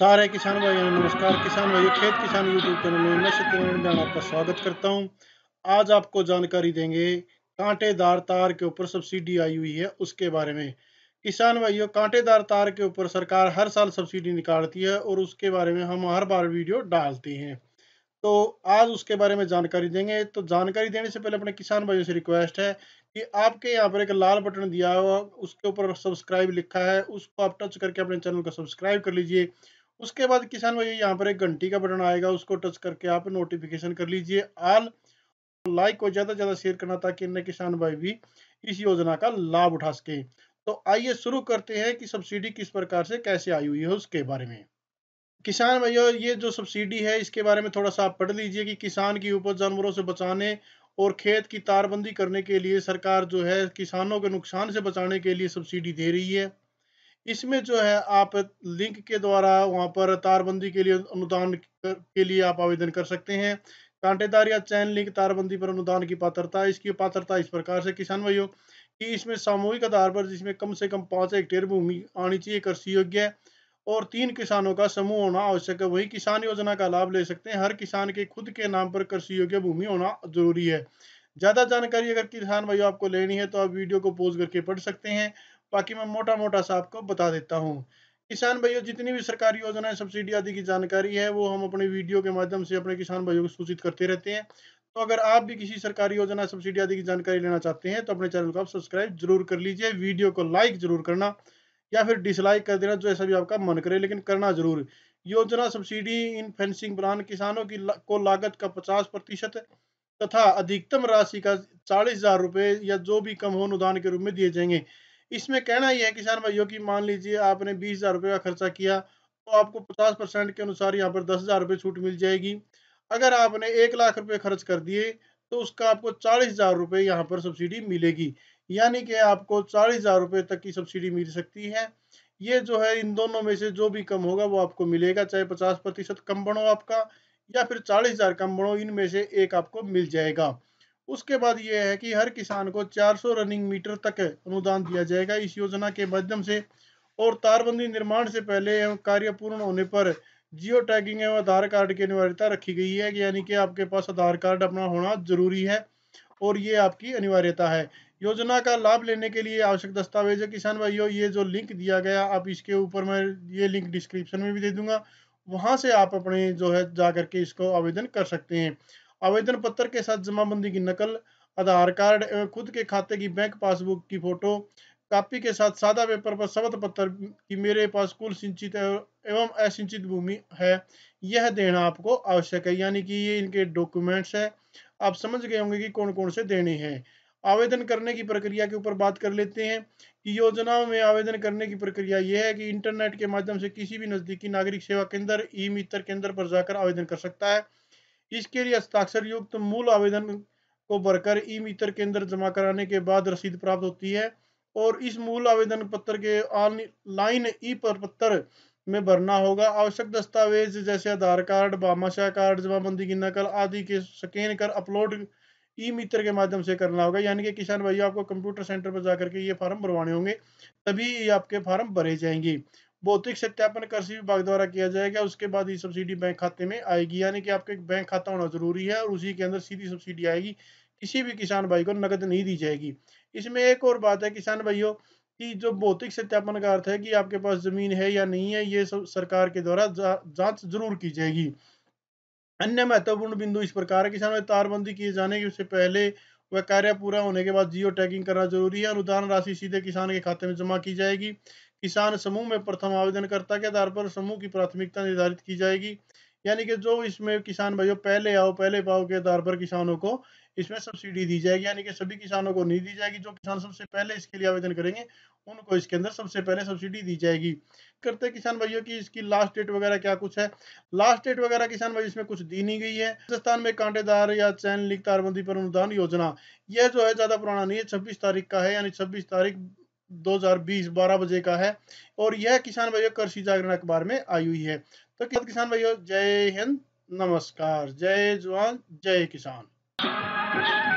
सारे किसान भाइयों नमस्कार किसान भाइयों खेत किसान यूट्यूब चैनल में मैं सत्यनारायण जान आपका स्वागत करता हूं आज आपको जानकारी देंगे कांटेदार तार के ऊपर सब्सिडी आई हुई है उसके बारे में किसान भाइयों कांटेदार तार के ऊपर सरकार हर साल सब्सिडी निकालती है और उसके बारे में हम हर बार वीडियो डालते हैं तो आज उसके बारे में जानकारी देंगे तो जानकारी देने से पहले अपने किसान भाइयों से रिक्वेस्ट है कि आपके यहाँ पर एक लाल बटन दिया हुआ उसके ऊपर सब्सक्राइब लिखा है उसको आप टच करके अपने चैनल को सब्सक्राइब कर लीजिए उसके बाद किसान भाई यहाँ पर एक घंटी का बटन आएगा उसको टच करके आप नोटिफिकेशन कर लीजिए आल लाइक को ज़्यादा से ज़्यादा शेयर करना ताकि अन्य किसान भाई भी इस योजना का लाभ उठा सके तो आइए शुरू करते हैं कि सब्सिडी किस प्रकार से कैसे आई हुई है उसके बारे में किसान भाइयों ये जो सब्सिडी है इसके बारे में थोड़ा सा आप पढ़ लीजिए कि किसान की उपज जानवरों से बचाने और खेत की तारबंदी करने के लिए सरकार जो है किसानों के नुकसान से बचाने के लिए सब्सिडी दे रही है इसमें जो है आप लिंक के द्वारा वहाँ पर तारबंदी के लिए अनुदान के लिए आप आवेदन कर सकते हैं कांटेदार या चैन लिंक तारबंदी पर अनुदान की पात्रता इसकी पात्रता इस प्रकार से किसान भाइयों कि इसमें सामूहिक आधार पर जिसमें कम से कम पांच हेक्टेयर भूमि आनी चाहिए कृषि योग्य और तीन किसानों का समूह होना आवश्यक है वही किसान योजना का लाभ ले सकते हैं हर किसान के खुद के नाम पर कृषि योग्य भूमि होना जरूरी है ज़्यादा जानकारी अगर किसान भाइयों आपको लेनी है तो आप वीडियो को पोज करके पढ़ सकते हैं बाकी मैं मोटा मोटा सा आपको बता देता हूँ किसान भाइयों जितनी भी सरकारी योजनाएं सब्सिडी आदि की जानकारी है वो हम अपने वीडियो के माध्यम से अपने किसान भाइयों को सूचित करते रहते हैं तो अगर आप भी किसी सरकारी योजना सब्सिडी आदि की जानकारी लेना चाहते हैं तो अपने चैनल को आप सब्सक्राइब जरूर कर लीजिए वीडियो को लाइक जरूर करना या फिर डिसलाइक कर देना जो ऐसा भी आपका मन करे लेकिन करना जरूर योजना सब्सिडी इन फेंसिंग प्लान किसानों की को लागत का पचास प्रतिशत तथा अधिकतम राशि का चालीस हजार रुपये या जो भी कम हो अनुदान के रूप में दिए जाएंगे इसमें कहना यह है किसान भाइयों की मान लीजिए आपने बीस हज़ार रुपये का खर्चा किया तो आपको पचास परसेंट के अनुसार यहाँ पर दस हज़ार रुपये छूट मिल जाएगी अगर आपने एक लाख रुपये खर्च कर दिए तो उसका आपको चालीस हज़ार रुपये यहाँ पर सब्सिडी मिलेगी यानी कि आपको चालीस हज़ार रुपये तक की सब्सिडी मिल सकती है ये जो है इन दोनों में से जो भी कम होगा वो आपको मिलेगा चाहे पचास प्रतिशत कम बनो आपका या फिर चालीस हज़ार कम बनो इनमें से एक आपको मिल जाएगा उसके बाद ये है कि हर किसान को 400 रनिंग मीटर तक अनुदान दिया जाएगा इस योजना के माध्यम से और तारबंदी निर्माण से पहले एवं कार्य पूर्ण होने पर जियो टैगिंग एवं आधार कार्ड की अनिवार्यता रखी गई है यानी कि आपके पास आधार कार्ड अपना होना जरूरी है और ये आपकी अनिवार्यता है योजना का लाभ लेने के लिए आवश्यक दस्तावेज है किसान भाइयों ये जो लिंक दिया गया आप इसके ऊपर मैं ये लिंक डिस्क्रिप्शन में भी दे दूंगा वहां से आप अपने जो है जा करके इसको आवेदन कर सकते हैं आवेदन पत्र के साथ जमाबंदी की नकल आधार कार्ड एवं खुद के खाते की बैंक पासबुक की फोटो कापी के साथ सादा पेपर पर शपथ पत्र की मेरे पास कुल सिंचित एवं असिंचित भूमि है यह देना आपको आवश्यक है यानी कि ये इनके डॉक्यूमेंट्स है आप समझ गए होंगे कि कौन कौन से देने हैं आवेदन करने की प्रक्रिया के ऊपर बात कर लेते हैं कि योजनाओं में आवेदन करने की प्रक्रिया यह है कि इंटरनेट के माध्यम से किसी भी नज़दीकी नागरिक सेवा केंद्र ई मित्र केंद्र पर जाकर आवेदन कर सकता है इसके लिए हस्ताक्षर युक्त मूल आवेदन को भरकर ई मित्र केंद्र जमा कराने के बाद रसीद प्राप्त होती है और इस मूल आवेदन पत्र के ऑनलाइन ई पत्र में भरना होगा आवश्यक दस्तावेज जैसे आधार कार्ड बामाशाह कार्ड जमाबंदी की नकल आदि के स्कैन कर अपलोड ई मित्र के माध्यम से करना होगा यानी कि किसान भाइयों आपको कंप्यूटर सेंटर पर जाकर के ये फॉर्म भरवाने होंगे तभी ये आपके फॉर्म भरे जाएंगे भौतिक सत्यापन कृषि विभाग द्वारा किया जाएगा उसके बाद ये सब्सिडी बैंक खाते में आएगी यानी कि आपके बैंक खाता होना जरूरी है और उसी के अंदर सीधी सब्सिडी आएगी किसी भी किसान भाई को नकद नहीं दी जाएगी इसमें एक और बात है किसान भाइयों की जो भौतिक सत्यापन का अर्थ है कि आपके पास जमीन है या नहीं है ये सब सरकार के द्वारा जा, जांच जरूर की जाएगी अन्य महत्वपूर्ण बिंदु इस प्रकार है किसान भाई तारबंदी किए जाने की उससे पहले वह कार्य पूरा होने के बाद जियो टैगिंग करना जरूरी है अनुदान राशि सीधे किसान के खाते में जमा की जाएगी किसान समूह में प्रथम आवेदनकर्ता के आधार पर समूह की प्राथमिकता निर्धारित की जाएगी यानी कि जो इसमें किसान भाइयों पहले आओ पहले पाओ के आधार पर किसानों को इसमें सब्सिडी दी जाएगी यानी कि सभी किसानों को नहीं दी जाएगी जो किसान सबसे पहले इसके लिए आवेदन करेंगे उनको इसके अंदर सबसे पहले सब्सिडी दी जाएगी करते किसान भाइयों की इसकी लास्ट डेट वगैरह क्या कुछ है लास्ट डेट वगैरह किसान भाई इसमें कुछ दी नहीं गई है राजस्थान में कांटेदार या चैन लिख तारबंदी पर अनुदान योजना यह जो है ज्यादा पुराना नहीं है छब्बीस तारीख का है यानी छब्बीस तारीख 2020 बारह बजे का है और यह किसान भाइयों कृषि जागरण अखबार में आई हुई है तो किसान भाइयों जय हिंद नमस्कार जय जवान जय किसान